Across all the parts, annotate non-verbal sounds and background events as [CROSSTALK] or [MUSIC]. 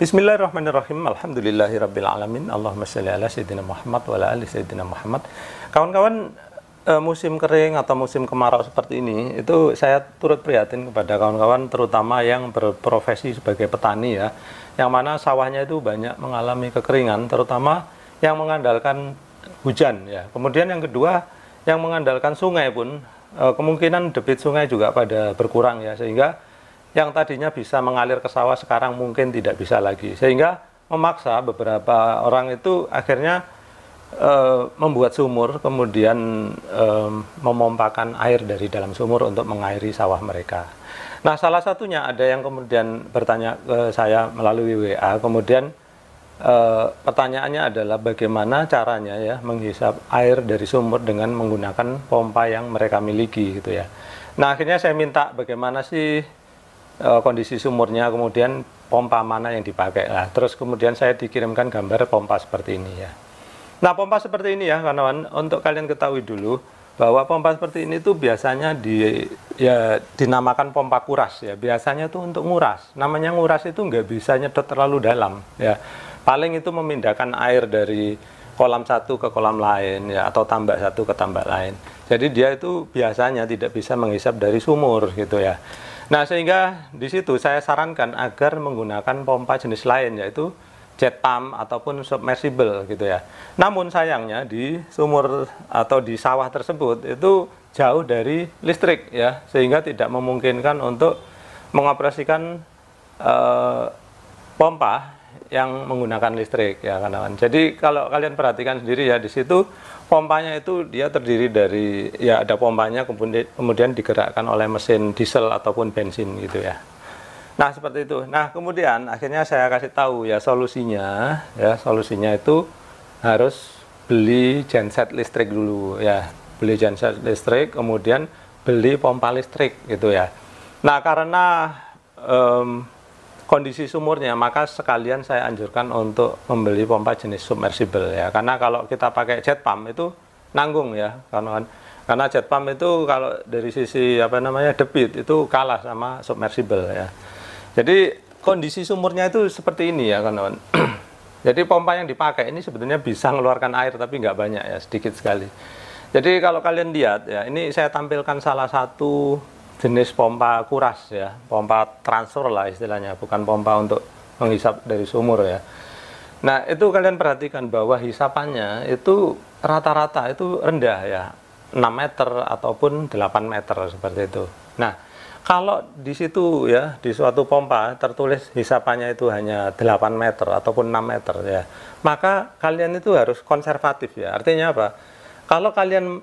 Bismillahirrahmanirrahim. Alhamdulillahirrabbilalamin. Allahumma salli ala Sayyidina Muhammad wa ala ali Sayyidina Muhammad. Kawan-kawan, eh, musim kering atau musim kemarau seperti ini, itu saya turut prihatin kepada kawan-kawan, terutama yang berprofesi sebagai petani ya, yang mana sawahnya itu banyak mengalami kekeringan, terutama yang mengandalkan hujan ya. Kemudian yang kedua, yang mengandalkan sungai pun, eh, kemungkinan debit sungai juga pada berkurang ya, sehingga yang tadinya bisa mengalir ke sawah sekarang mungkin tidak bisa lagi sehingga memaksa beberapa orang itu akhirnya e, membuat sumur kemudian e, memompakan air dari dalam sumur untuk mengairi sawah mereka. Nah salah satunya ada yang kemudian bertanya ke saya melalui WA kemudian e, pertanyaannya adalah bagaimana caranya ya menghisap air dari sumur dengan menggunakan pompa yang mereka miliki gitu ya. Nah akhirnya saya minta bagaimana sih Eh, kondisi sumurnya, kemudian pompa mana yang dipakai. Nah, terus kemudian saya dikirimkan gambar pompa seperti ini ya. Nah, pompa seperti ini ya, kawan-kawan, untuk kalian ketahui dulu bahwa pompa seperti ini tuh biasanya di ya dinamakan pompa kuras ya. Biasanya tuh untuk nguras. Namanya nguras itu nggak bisa nyedot terlalu dalam ya. Paling itu memindahkan air dari kolam satu ke kolam lain ya atau tambak satu ke tambak lain. Jadi dia itu biasanya tidak bisa menghisap dari sumur gitu ya. Nah, sehingga di situ saya sarankan agar menggunakan pompa jenis lain yaitu jet pump ataupun submersible gitu ya. Namun sayangnya di sumur atau di sawah tersebut itu jauh dari listrik ya, sehingga tidak memungkinkan untuk mengoperasikan eh, pompa yang menggunakan listrik ya kawan-kawan. Jadi kalau kalian perhatikan sendiri ya di situ pompanya itu dia terdiri dari ya ada pompanya kemudian, kemudian digerakkan oleh mesin diesel ataupun bensin gitu ya. Nah seperti itu. Nah kemudian akhirnya saya kasih tahu ya solusinya ya solusinya itu harus beli genset listrik dulu ya beli genset listrik kemudian beli pompa listrik gitu ya. Nah karena um, kondisi sumurnya maka sekalian saya anjurkan untuk membeli pompa jenis submersible ya karena kalau kita pakai jet pump itu nanggung ya karena karena jet pump itu kalau dari sisi apa namanya debit itu kalah sama submersible ya jadi kondisi sumurnya itu seperti ini ya kawan-kawan [CLEARS THROAT] jadi pompa yang dipakai ini sebetulnya bisa mengeluarkan air tapi nggak banyak ya sedikit sekali jadi kalau kalian lihat ya ini saya tampilkan salah satu jenis pompa kuras ya, pompa transfer lah istilahnya, bukan pompa untuk menghisap dari sumur ya. Nah itu kalian perhatikan bahwa hisapannya itu rata-rata itu rendah ya, 6 meter ataupun 8 meter seperti itu. Nah kalau di situ ya di suatu pompa tertulis hisapannya itu hanya 8 meter ataupun 6 meter ya, maka kalian itu harus konservatif ya. Artinya apa? Kalau kalian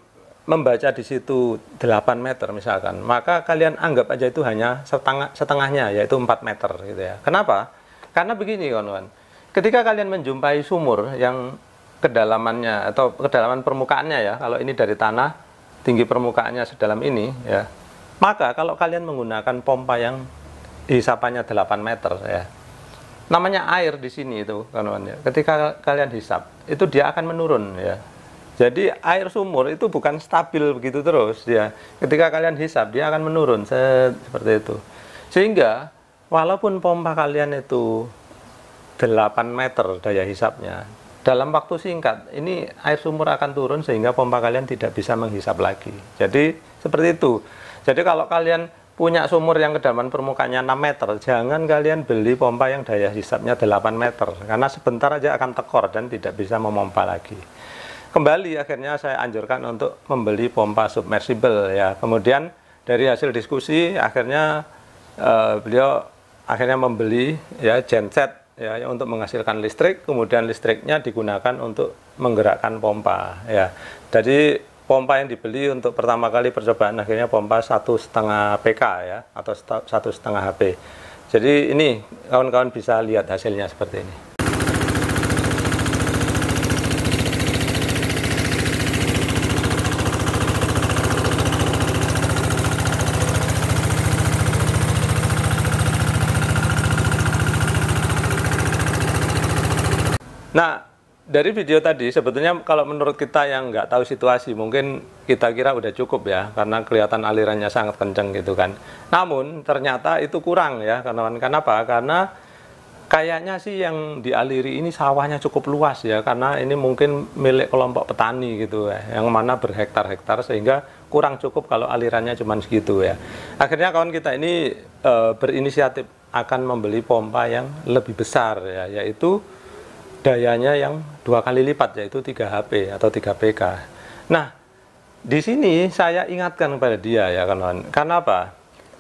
membaca di situ 8 meter misalkan, maka kalian anggap aja itu hanya setengah setengahnya yaitu 4 meter gitu ya. Kenapa? Karena begini kawan-kawan. Ketika kalian menjumpai sumur yang kedalamannya atau kedalaman permukaannya ya, kalau ini dari tanah tinggi permukaannya sedalam ini ya. Maka kalau kalian menggunakan pompa yang hisapannya 8 meter ya. Namanya air di sini itu kawan-kawan ya. Ketika kalian hisap, itu dia akan menurun ya jadi air sumur itu bukan stabil begitu terus ya. Ketika kalian hisap dia akan menurun set, seperti itu. Sehingga walaupun pompa kalian itu 8 meter daya hisapnya, dalam waktu singkat ini air sumur akan turun sehingga pompa kalian tidak bisa menghisap lagi. Jadi seperti itu. Jadi kalau kalian punya sumur yang kedalaman permukaannya 6 meter, jangan kalian beli pompa yang daya hisapnya 8 meter karena sebentar aja akan tekor dan tidak bisa memompa lagi kembali akhirnya saya anjurkan untuk membeli pompa submersible ya. Kemudian dari hasil diskusi akhirnya uh, beliau akhirnya membeli ya genset ya untuk menghasilkan listrik kemudian listriknya digunakan untuk menggerakkan pompa ya jadi pompa yang dibeli untuk pertama kali percobaan akhirnya pompa satu setengah pk ya atau satu setengah hp jadi ini kawan-kawan bisa lihat hasilnya seperti ini Nah, dari video tadi sebetulnya kalau menurut kita yang nggak tahu situasi mungkin kita kira udah cukup ya karena kelihatan alirannya sangat kenceng gitu kan. Namun ternyata itu kurang ya karena kenapa? Karena kayaknya sih yang dialiri ini sawahnya cukup luas ya karena ini mungkin milik kelompok petani gitu ya yang mana berhektar-hektar sehingga kurang cukup kalau alirannya cuma segitu ya. Akhirnya kawan kita ini e, berinisiatif akan membeli pompa yang lebih besar ya yaitu dayanya yang dua kali lipat yaitu 3 HP atau 3 PK. Nah, di sini saya ingatkan kepada dia ya kawan. Karena apa?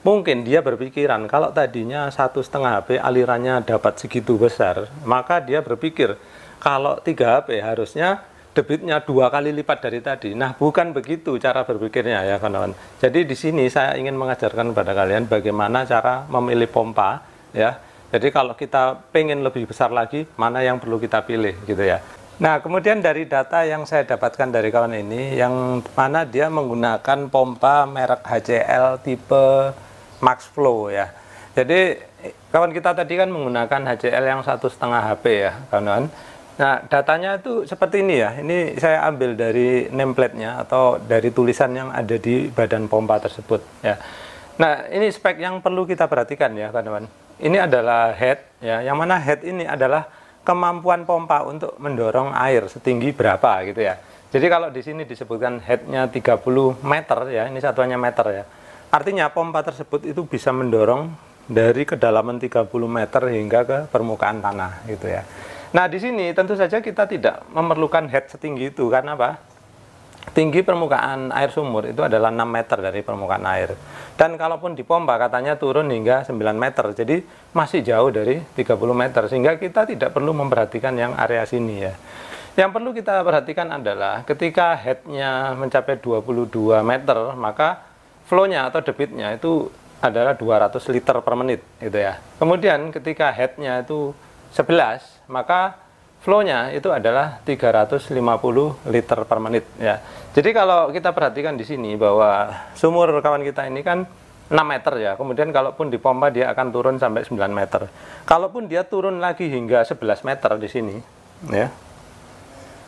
Mungkin dia berpikiran kalau tadinya satu setengah HP alirannya dapat segitu besar, maka dia berpikir kalau 3 HP harusnya debitnya dua kali lipat dari tadi. Nah, bukan begitu cara berpikirnya ya kawan Jadi di sini saya ingin mengajarkan kepada kalian bagaimana cara memilih pompa ya jadi kalau kita pengen lebih besar lagi, mana yang perlu kita pilih gitu ya. Nah, kemudian dari data yang saya dapatkan dari kawan ini, yang mana dia menggunakan pompa merek HCL tipe Max Flow ya. Jadi kawan kita tadi kan menggunakan HCL yang satu setengah HP ya, kawan-kawan. Nah, datanya itu seperti ini ya. Ini saya ambil dari nameplate-nya atau dari tulisan yang ada di badan pompa tersebut ya. Nah, ini spek yang perlu kita perhatikan ya, kawan-kawan ini adalah head ya yang mana head ini adalah kemampuan pompa untuk mendorong air setinggi berapa gitu ya jadi kalau di sini disebutkan headnya 30 meter ya ini satuannya meter ya artinya pompa tersebut itu bisa mendorong dari kedalaman 30 meter hingga ke permukaan tanah gitu ya nah di sini tentu saja kita tidak memerlukan head setinggi itu karena apa tinggi permukaan air sumur itu adalah 6 meter dari permukaan air dan kalaupun dipompa katanya turun hingga 9 meter jadi masih jauh dari 30 meter sehingga kita tidak perlu memperhatikan yang area sini ya yang perlu kita perhatikan adalah ketika headnya mencapai 22 meter maka flownya atau debitnya itu adalah 200 liter per menit gitu ya kemudian ketika headnya itu 11 maka flow-nya itu adalah 350 liter per menit ya. Jadi kalau kita perhatikan di sini bahwa sumur kawan kita ini kan 6 meter ya. Kemudian kalaupun dipompa dia akan turun sampai 9 meter. Kalaupun dia turun lagi hingga 11 meter di sini ya.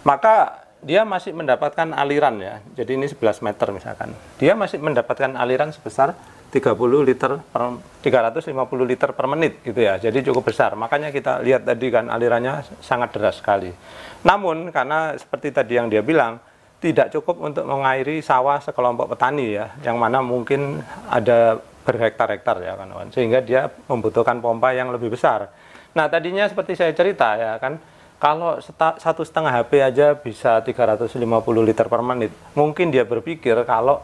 Maka dia masih mendapatkan aliran ya. Jadi ini 11 meter misalkan. Dia masih mendapatkan aliran sebesar 30 liter per 350 liter per menit gitu ya. Jadi cukup besar. Makanya kita lihat tadi kan alirannya sangat deras sekali. Namun karena seperti tadi yang dia bilang tidak cukup untuk mengairi sawah sekelompok petani ya, yang mana mungkin ada berhektar-hektar ya kan, kawan Sehingga dia membutuhkan pompa yang lebih besar. Nah, tadinya seperti saya cerita ya kan kalau satu setengah HP aja bisa 350 liter per menit, mungkin dia berpikir kalau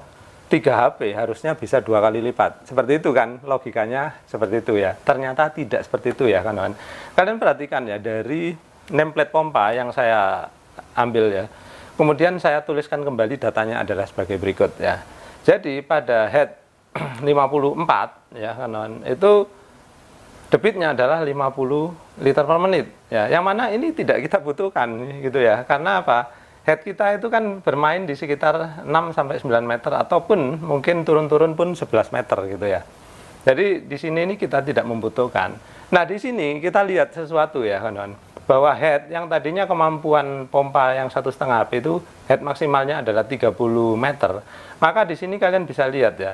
tiga HP harusnya bisa dua kali lipat. Seperti itu kan logikanya seperti itu ya. Ternyata tidak seperti itu ya kawan-kawan. Kalian perhatikan ya dari nameplate pompa yang saya ambil ya. Kemudian saya tuliskan kembali datanya adalah sebagai berikut ya. Jadi pada head 54 [CLEARS THROAT] ya kawan-kawan itu debitnya adalah 50 liter per menit ya. Yang mana ini tidak kita butuhkan gitu ya. Karena apa? head kita itu kan bermain di sekitar 6 sampai 9 meter ataupun mungkin turun-turun pun 11 meter gitu ya. Jadi di sini ini kita tidak membutuhkan. Nah, di sini kita lihat sesuatu ya, kawan-kawan. Bahwa head yang tadinya kemampuan pompa yang satu setengah HP itu head maksimalnya adalah 30 meter. Maka di sini kalian bisa lihat ya,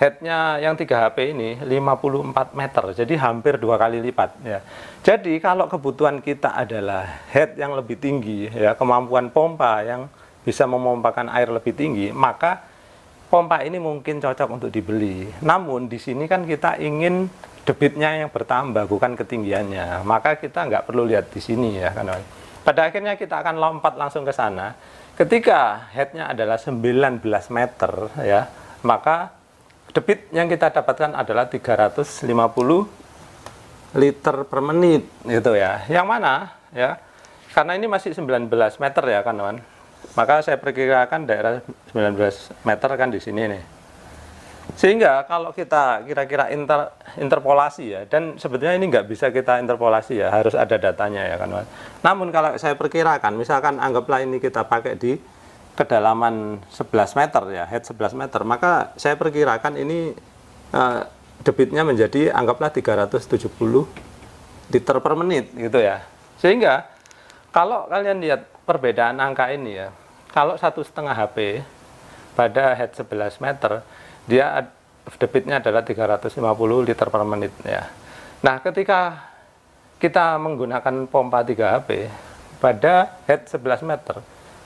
headnya yang 3 HP ini 54 meter, jadi hampir dua kali lipat. Ya. Jadi kalau kebutuhan kita adalah head yang lebih tinggi, ya kemampuan pompa yang bisa memompakan air lebih tinggi, maka pompa ini mungkin cocok untuk dibeli. Namun di sini kan kita ingin debitnya yang bertambah, bukan ketinggiannya. Maka kita nggak perlu lihat di sini ya kan. Pada akhirnya kita akan lompat langsung ke sana. Ketika headnya adalah 19 meter ya, maka debit yang kita dapatkan adalah 350 liter per menit gitu ya yang mana ya karena ini masih 19 meter ya kan teman maka saya perkirakan daerah 19 meter kan di sini nih sehingga kalau kita kira-kira inter, interpolasi ya dan sebetulnya ini nggak bisa kita interpolasi ya harus ada datanya ya kan teman namun kalau saya perkirakan misalkan anggaplah ini kita pakai di kedalaman 11 meter ya, head 11 meter, maka saya perkirakan ini uh, debitnya menjadi anggaplah 370 liter per menit gitu ya. Sehingga kalau kalian lihat perbedaan angka ini ya, kalau satu setengah HP pada head 11 meter, dia debitnya adalah 350 liter per menit ya. Nah, ketika kita menggunakan pompa 3 HP pada head 11 meter,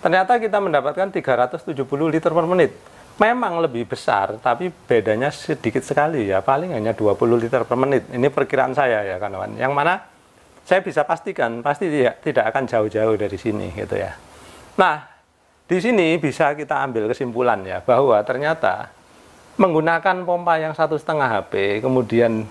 Ternyata kita mendapatkan 370 liter per menit. Memang lebih besar, tapi bedanya sedikit sekali ya, paling hanya 20 liter per menit. Ini perkiraan saya ya kawan. Yang mana saya bisa pastikan pasti tidak tidak akan jauh-jauh dari sini gitu ya. Nah, di sini bisa kita ambil kesimpulan ya bahwa ternyata menggunakan pompa yang satu setengah HP kemudian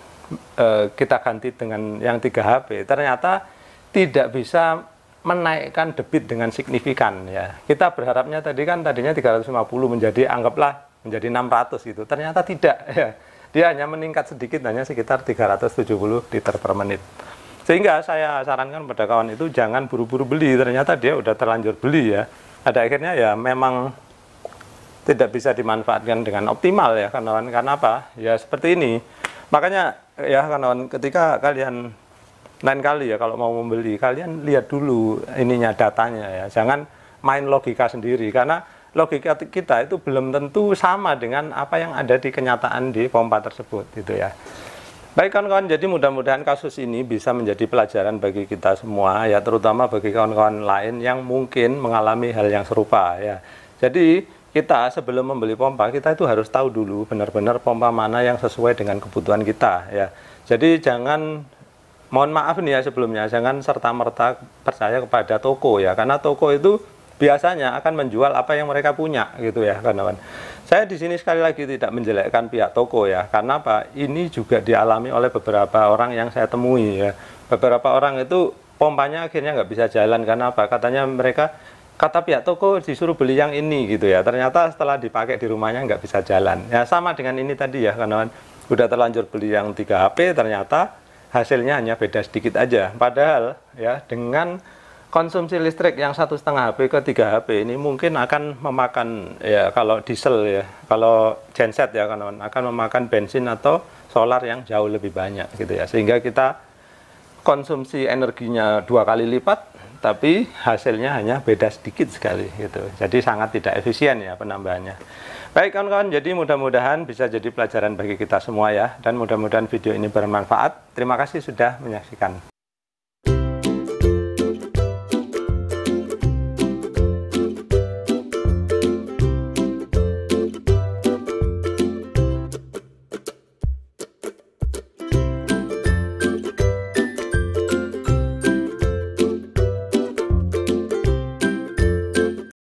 e, kita ganti dengan yang 3 HP ternyata tidak bisa menaikkan debit dengan signifikan ya. Kita berharapnya tadi kan tadinya 350 menjadi anggaplah menjadi 600 itu Ternyata tidak [LAUGHS] ya. Dia hanya meningkat sedikit hanya sekitar 370 liter per menit. Sehingga saya sarankan pada kawan itu jangan buru-buru beli. Ternyata dia udah terlanjur beli ya. Ada akhirnya ya memang tidak bisa dimanfaatkan dengan optimal ya kawan-kawan. Karena apa? Ya seperti ini. Makanya ya kawan-kawan ketika kalian lain kali ya kalau mau membeli kalian lihat dulu ininya datanya ya jangan main logika sendiri karena logika kita itu belum tentu sama dengan apa yang ada di kenyataan di pompa tersebut gitu ya baik kawan-kawan jadi mudah-mudahan kasus ini bisa menjadi pelajaran bagi kita semua ya terutama bagi kawan-kawan lain yang mungkin mengalami hal yang serupa ya jadi kita sebelum membeli pompa kita itu harus tahu dulu benar-benar pompa mana yang sesuai dengan kebutuhan kita ya jadi jangan mohon maaf nih ya sebelumnya jangan serta merta percaya kepada toko ya karena toko itu biasanya akan menjual apa yang mereka punya gitu ya kawan-kawan. Saya di sini sekali lagi tidak menjelekkan pihak toko ya karena apa ini juga dialami oleh beberapa orang yang saya temui ya beberapa orang itu pompanya akhirnya nggak bisa jalan karena apa katanya mereka kata pihak toko disuruh beli yang ini gitu ya ternyata setelah dipakai di rumahnya nggak bisa jalan ya sama dengan ini tadi ya kawan-kawan udah terlanjur beli yang 3 HP ternyata hasilnya hanya beda sedikit aja. Padahal ya dengan konsumsi listrik yang satu setengah HP ke 3 HP ini mungkin akan memakan ya kalau diesel ya kalau genset ya kan, akan memakan bensin atau solar yang jauh lebih banyak gitu ya sehingga kita konsumsi energinya dua kali lipat tapi hasilnya hanya beda sedikit sekali gitu jadi sangat tidak efisien ya penambahannya Baik kawan-kawan, jadi mudah-mudahan bisa jadi pelajaran bagi kita semua ya, dan mudah-mudahan video ini bermanfaat. Terima kasih sudah menyaksikan.